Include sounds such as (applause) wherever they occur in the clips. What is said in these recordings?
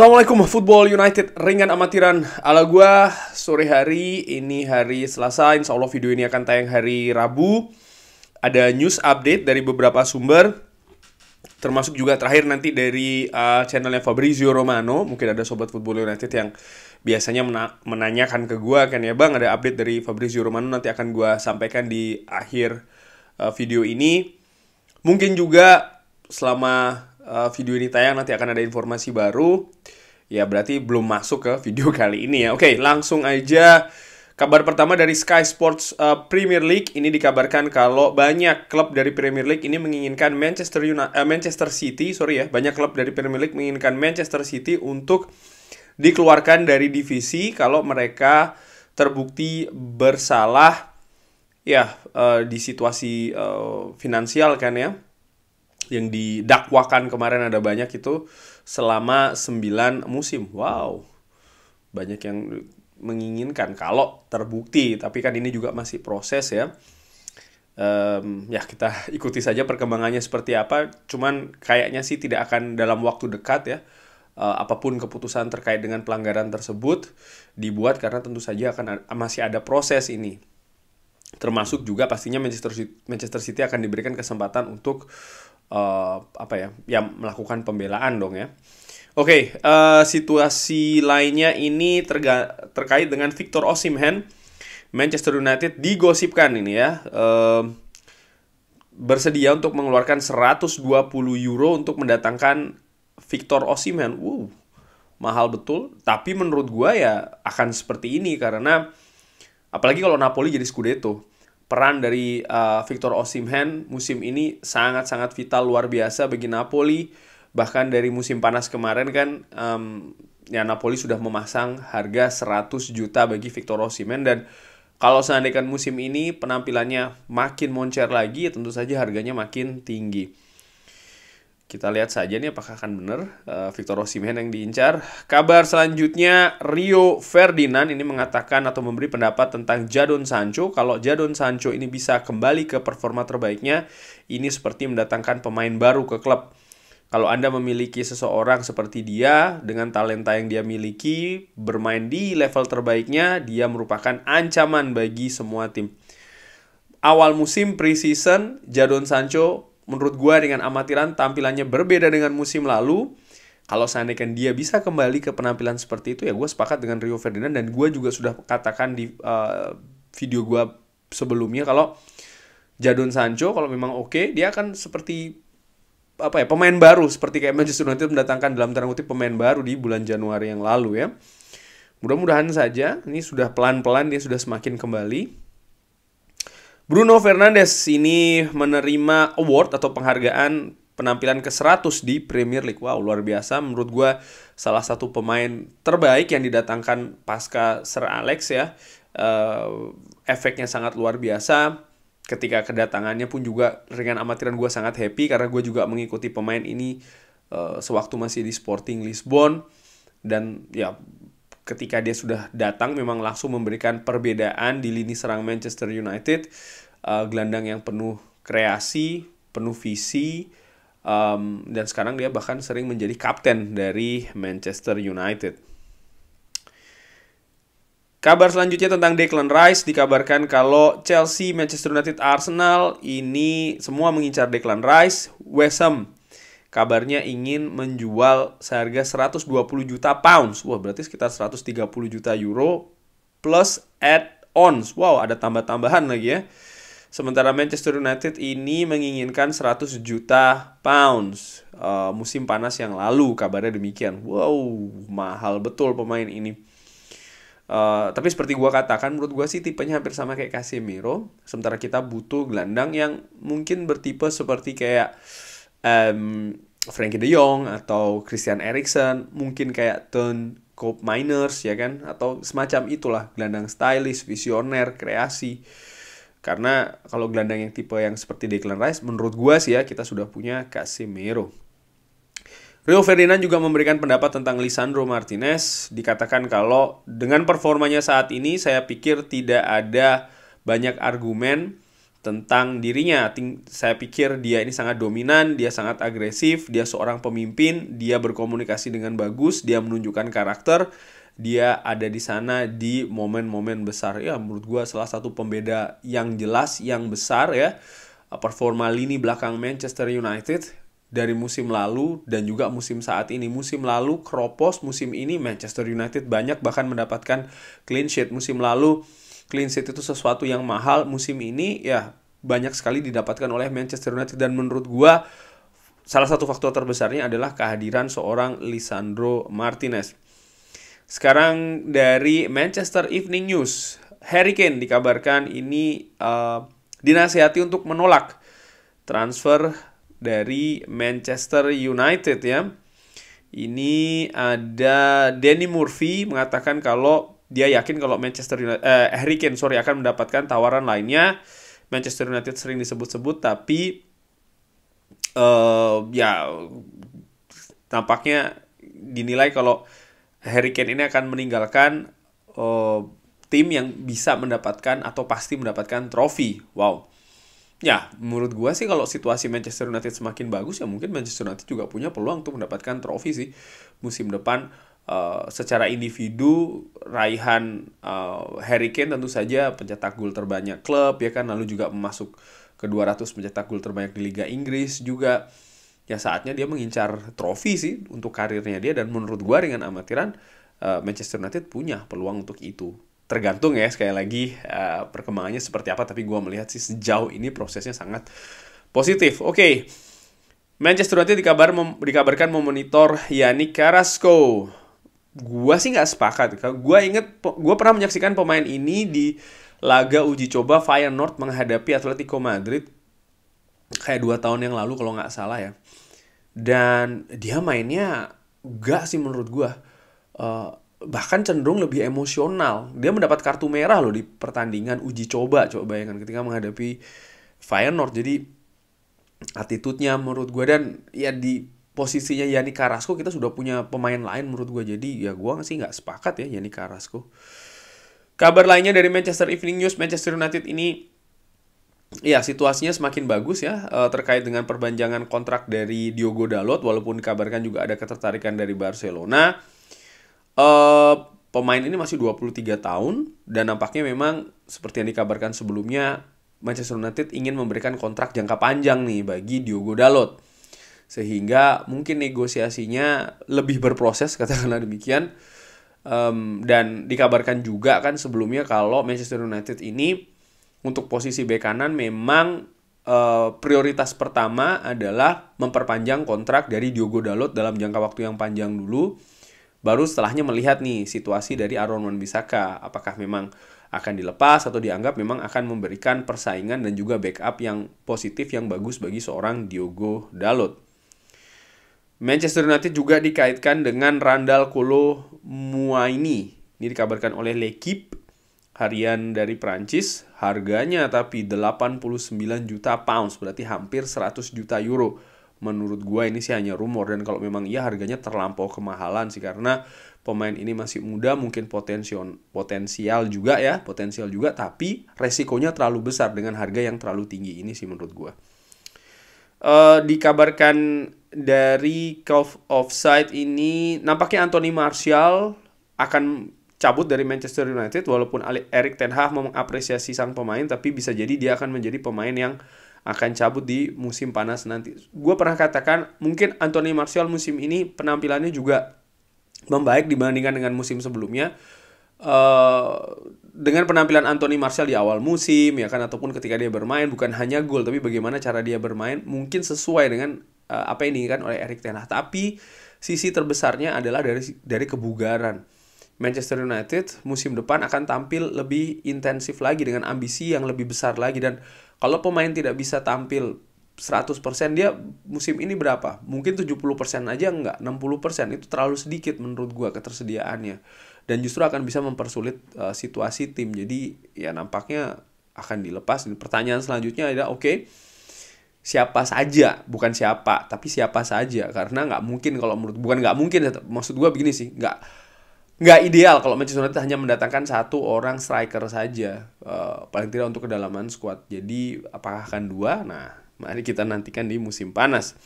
Assalamualaikum Football United ringan amatiran ala gua sore hari ini hari Selasa insya Allah video ini akan tayang hari Rabu ada news update dari beberapa sumber termasuk juga terakhir nanti dari uh, channelnya Fabrizio Romano mungkin ada sobat Football United yang biasanya mena menanyakan ke gua kan ya bang ada update dari Fabrizio Romano nanti akan gua sampaikan di akhir uh, video ini mungkin juga selama uh, video ini tayang nanti akan ada informasi baru. Ya berarti belum masuk ke video (laughs) kali ini ya. Oke, langsung aja kabar pertama dari Sky Sports uh, Premier League ini dikabarkan kalau banyak klub dari Premier League ini menginginkan Manchester United uh, Manchester City, sorry ya, banyak klub dari Premier League menginginkan Manchester City untuk dikeluarkan dari divisi kalau mereka terbukti bersalah ya uh, di situasi uh, finansial kan ya yang didakwakan kemarin ada banyak itu selama 9 musim. Wow. Banyak yang menginginkan kalau terbukti, tapi kan ini juga masih proses ya. Um, ya kita (laughs) ikuti saja perkembangannya seperti apa. Cuman kayaknya sih tidak akan dalam waktu dekat ya. Uh, apapun keputusan terkait dengan pelanggaran tersebut dibuat karena tentu saja akan ada, masih ada proses ini termasuk juga pastinya Manchester City, Manchester City akan diberikan kesempatan untuk uh, apa ya, yang melakukan pembelaan dong ya. Oke, okay, uh, eh, situasi lainnya ini terga terkait dengan Victor Osimhen. Manchester United digosipkan ini ya. Uh, bersedia untuk mengeluarkan 120 euro untuk mendatangkan Victor Osimhen. Wow, mahal betul. Tapi menurut gua ya akan seperti ini karena apalagi kalau Napoli jadi Scudetto peran dari uh, Victor Osimhen musim ini sangat-sangat vital luar biasa bagi Napoli. Bahkan dari musim panas kemarin kan um, ya Napoli sudah memasang harga 100 juta bagi Victor Osimhen dan kalau seandainya musim ini penampilannya makin moncer lagi tentu saja harganya makin tinggi. Kita lihat saja nih apakah akan benar uh, Victor Osimhen yang diincar. Kabar selanjutnya Rio Ferdinand ini mengatakan atau memberi pendapat tentang Jadon Sancho. Kalau Jadon Sancho ini bisa kembali ke performa terbaiknya, ini seperti mendatangkan pemain baru ke klub. Kalau Anda memiliki seseorang seperti dia dengan talenta yang dia miliki, bermain di level terbaiknya, dia merupakan ancaman bagi semua tim. Awal musim preseason, Jadon Sancho menurut gue dengan amatiran tampilannya berbeda dengan musim lalu. Kalau seandainya dia bisa kembali ke penampilan seperti itu ya gue sepakat dengan Rio Ferdinand dan gue juga sudah katakan di uh, video gue sebelumnya kalau Jadon Sancho kalau memang oke okay, dia akan seperti apa ya pemain baru seperti kayak Manchester United mendatangkan dalam tanda kutip pemain baru di bulan Januari yang lalu ya. Mudah-mudahan saja ini sudah pelan-pelan dia sudah semakin kembali Bruno Fernandes ini menerima award atau penghargaan penampilan ke-100 di Premier League. Wow, luar biasa. Menurut gue salah satu pemain terbaik yang didatangkan pasca Sir Alex ya. Uh, efeknya sangat luar biasa. Ketika kedatangannya pun juga ringan amatiran gue sangat happy karena gue juga mengikuti pemain ini uh, sewaktu masih di Sporting Lisbon. Dan ya ketika dia sudah datang memang langsung memberikan perbedaan di lini serang Manchester United. Uh, gelandang yang penuh kreasi, penuh visi, um, dan sekarang dia bahkan sering menjadi kapten dari Manchester United. Kabar selanjutnya tentang Declan Rice dikabarkan kalau Chelsea, Manchester United, Arsenal ini semua mengincar Declan Rice. West Ham kabarnya ingin menjual seharga 120 juta pounds. Wah, berarti sekitar 130 juta euro plus add-ons. Wow, ada tambah-tambahan lagi ya. Sementara Manchester United ini menginginkan 100 juta pounds uh, musim panas yang lalu kabarnya demikian. Wow, mahal betul pemain ini. Uh, tapi seperti gue katakan, menurut gue sih tipenya hampir sama kayak Casemiro. Sementara kita butuh gelandang yang mungkin bertipe seperti kayak um, Frankie De Jong atau Christian Eriksen, mungkin kayak turn Cope Miners ya kan atau semacam itulah gelandang stylish, visioner, kreasi. Karena kalau gelandang yang tipe yang seperti Declan Rice menurut gua sih ya kita sudah punya Casemiro. Rio Ferdinand juga memberikan pendapat tentang Lisandro Martinez. Dikatakan kalau dengan performanya saat ini saya pikir tidak ada banyak argumen tentang dirinya. saya pikir dia ini sangat dominan, dia sangat agresif, dia seorang pemimpin, dia berkomunikasi dengan bagus, dia menunjukkan karakter, dia ada di sana di momen-momen besar. Ya, menurut gue salah satu pembeda yang jelas, yang besar ya, performa lini belakang Manchester United dari musim lalu dan juga musim saat ini. Musim lalu Kropos, musim ini Manchester United banyak bahkan mendapatkan clean sheet. Musim lalu clean sheet itu sesuatu yang mahal musim ini ya banyak sekali didapatkan oleh Manchester United dan menurut gua salah satu faktor terbesarnya adalah kehadiran seorang Lisandro Martinez. Sekarang dari Manchester Evening News, Harry Kane dikabarkan ini uh, dinasihati untuk menolak transfer dari Manchester United ya. Ini ada Danny Murphy mengatakan kalau dia yakin kalau Manchester United, eh, Harry Kane sorry akan mendapatkan tawaran lainnya. Manchester United sering disebut-sebut tapi uh, ya tampaknya dinilai kalau Harry Kane ini akan meninggalkan uh, tim yang bisa mendapatkan atau pasti mendapatkan trofi. Wow. Ya, menurut gua sih kalau situasi Manchester United semakin bagus ya mungkin Manchester United juga punya peluang untuk mendapatkan trofi sih musim depan uh, secara individu raihan uh, Harry Kane tentu saja pencetak gol terbanyak klub ya kan lalu juga masuk ke 200 pencetak gol terbanyak di Liga Inggris juga ya saatnya dia mengincar trofi sih untuk karirnya dia dan menurut gua dengan amatiran uh, Manchester United punya peluang untuk itu tergantung ya sekali lagi uh, perkembangannya seperti apa tapi gua melihat sih sejauh ini prosesnya sangat positif oke okay. Manchester United dikabar mem dikabarkan memonitor Yannick Carrasco gua sih nggak sepakat. Gua inget, gua pernah menyaksikan pemain ini di laga uji coba Fire North menghadapi Atletico Madrid kayak dua tahun yang lalu kalau nggak salah ya. Dan dia mainnya gak sih menurut gua. Uh, bahkan cenderung lebih emosional. Dia mendapat kartu merah loh di pertandingan uji coba. Coba bayangkan ketika menghadapi Fire North. Jadi attitude-nya menurut gue dan ya di posisinya Yani Carrasco kita sudah punya pemain lain menurut gue jadi ya gue sih nggak sepakat ya Yani Carrasco kabar lainnya dari Manchester Evening News Manchester United ini ya situasinya semakin bagus ya eh, terkait dengan perpanjangan kontrak dari Diogo Dalot walaupun dikabarkan juga ada ketertarikan dari Barcelona uh, pemain ini masih 23 tahun dan nampaknya memang seperti yang dikabarkan sebelumnya Manchester United ingin memberikan kontrak jangka panjang nih bagi Diogo Dalot sehingga mungkin negosiasinya lebih berproses (laughs) katakanlah demikian um, dan dikabarkan juga kan sebelumnya kalau Manchester United ini untuk posisi bek kanan memang uh, prioritas pertama adalah memperpanjang kontrak dari Diogo Dalot dalam jangka waktu yang panjang dulu baru setelahnya melihat nih situasi dari Aaron Wan-Bissaka apakah memang akan dilepas atau dianggap memang akan memberikan persaingan dan juga backup yang positif yang bagus bagi seorang Diogo Dalot. Manchester United juga dikaitkan dengan Randall Kolo Muaini. Ini dikabarkan oleh L'Equipe harian dari Prancis. Harganya tapi 89 juta pounds, berarti hampir 100 juta euro. Menurut gua ini sih hanya rumor dan kalau memang iya harganya terlampau kemahalan sih karena pemain ini masih muda mungkin potensial potensial juga ya, potensial juga tapi resikonya terlalu besar dengan harga yang terlalu tinggi ini sih menurut gua. Eh, dikabarkan dari Cove offside ini nampaknya Anthony Martial akan cabut dari Manchester United walaupun Erik Ten Hag mengapresiasi sang pemain tapi bisa jadi dia akan menjadi pemain yang akan cabut di musim panas nanti. Gue pernah katakan mungkin Anthony Martial musim ini penampilannya juga membaik dibandingkan dengan musim sebelumnya. Uh, dengan penampilan Anthony Martial di awal musim ya kan ataupun ketika dia bermain bukan hanya gol tapi bagaimana cara dia bermain mungkin sesuai dengan uh, apa yang diinginkan oleh Erik Ten Hag tapi sisi terbesarnya adalah dari dari kebugaran Manchester United musim depan akan tampil lebih intensif lagi dengan ambisi yang lebih besar lagi dan kalau pemain tidak bisa tampil 100% dia musim ini berapa? Mungkin 70% aja enggak, 60% itu terlalu sedikit menurut gua ketersediaannya dan justru akan bisa mempersulit uh, situasi tim. Jadi ya nampaknya akan dilepas. Pertanyaan selanjutnya adalah oke okay, siapa saja bukan siapa tapi siapa saja karena nggak mungkin kalau menurut bukan nggak mungkin maksud gue begini sih nggak nggak ideal kalau Manchester United hanya mendatangkan satu orang striker saja uh, paling tidak untuk kedalaman squad jadi apakah akan dua nah mari kita nantikan di musim panas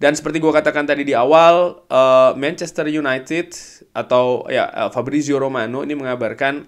dan seperti gue katakan tadi di awal, uh, Manchester United atau ya uh, Fabrizio Romano ini mengabarkan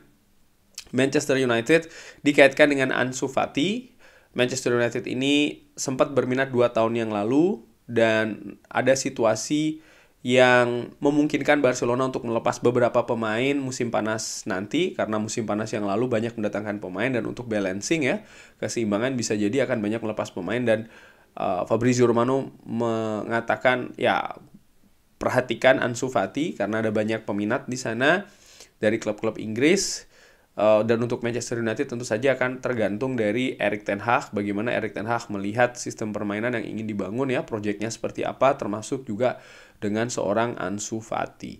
Manchester United dikaitkan dengan Ansu Fati. Manchester United ini sempat berminat dua tahun yang lalu dan ada situasi yang memungkinkan Barcelona untuk melepas beberapa pemain musim panas nanti karena musim panas yang lalu banyak mendatangkan pemain dan untuk balancing ya keseimbangan bisa jadi akan banyak melepas pemain dan Eh, Fabrizio Romano mengatakan ya perhatikan Ansu Fati karena ada banyak peminat di sana dari klub-klub Inggris uh, dan untuk Manchester United tentu saja akan tergantung dari Erik ten Hag bagaimana Erik ten Hag melihat sistem permainan yang ingin dibangun ya proyeknya seperti apa termasuk juga dengan seorang Ansu Fati.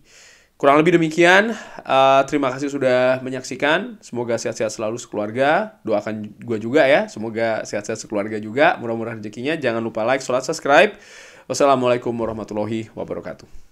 Kurang lebih demikian, uh, terima kasih sudah menyaksikan. Semoga sehat-sehat selalu sekeluarga. Doakan gue juga ya, semoga sehat-sehat sekeluarga juga. Murah-murah rezekinya. Jangan lupa like, sholat, subscribe. Wassalamualaikum warahmatullahi wabarakatuh.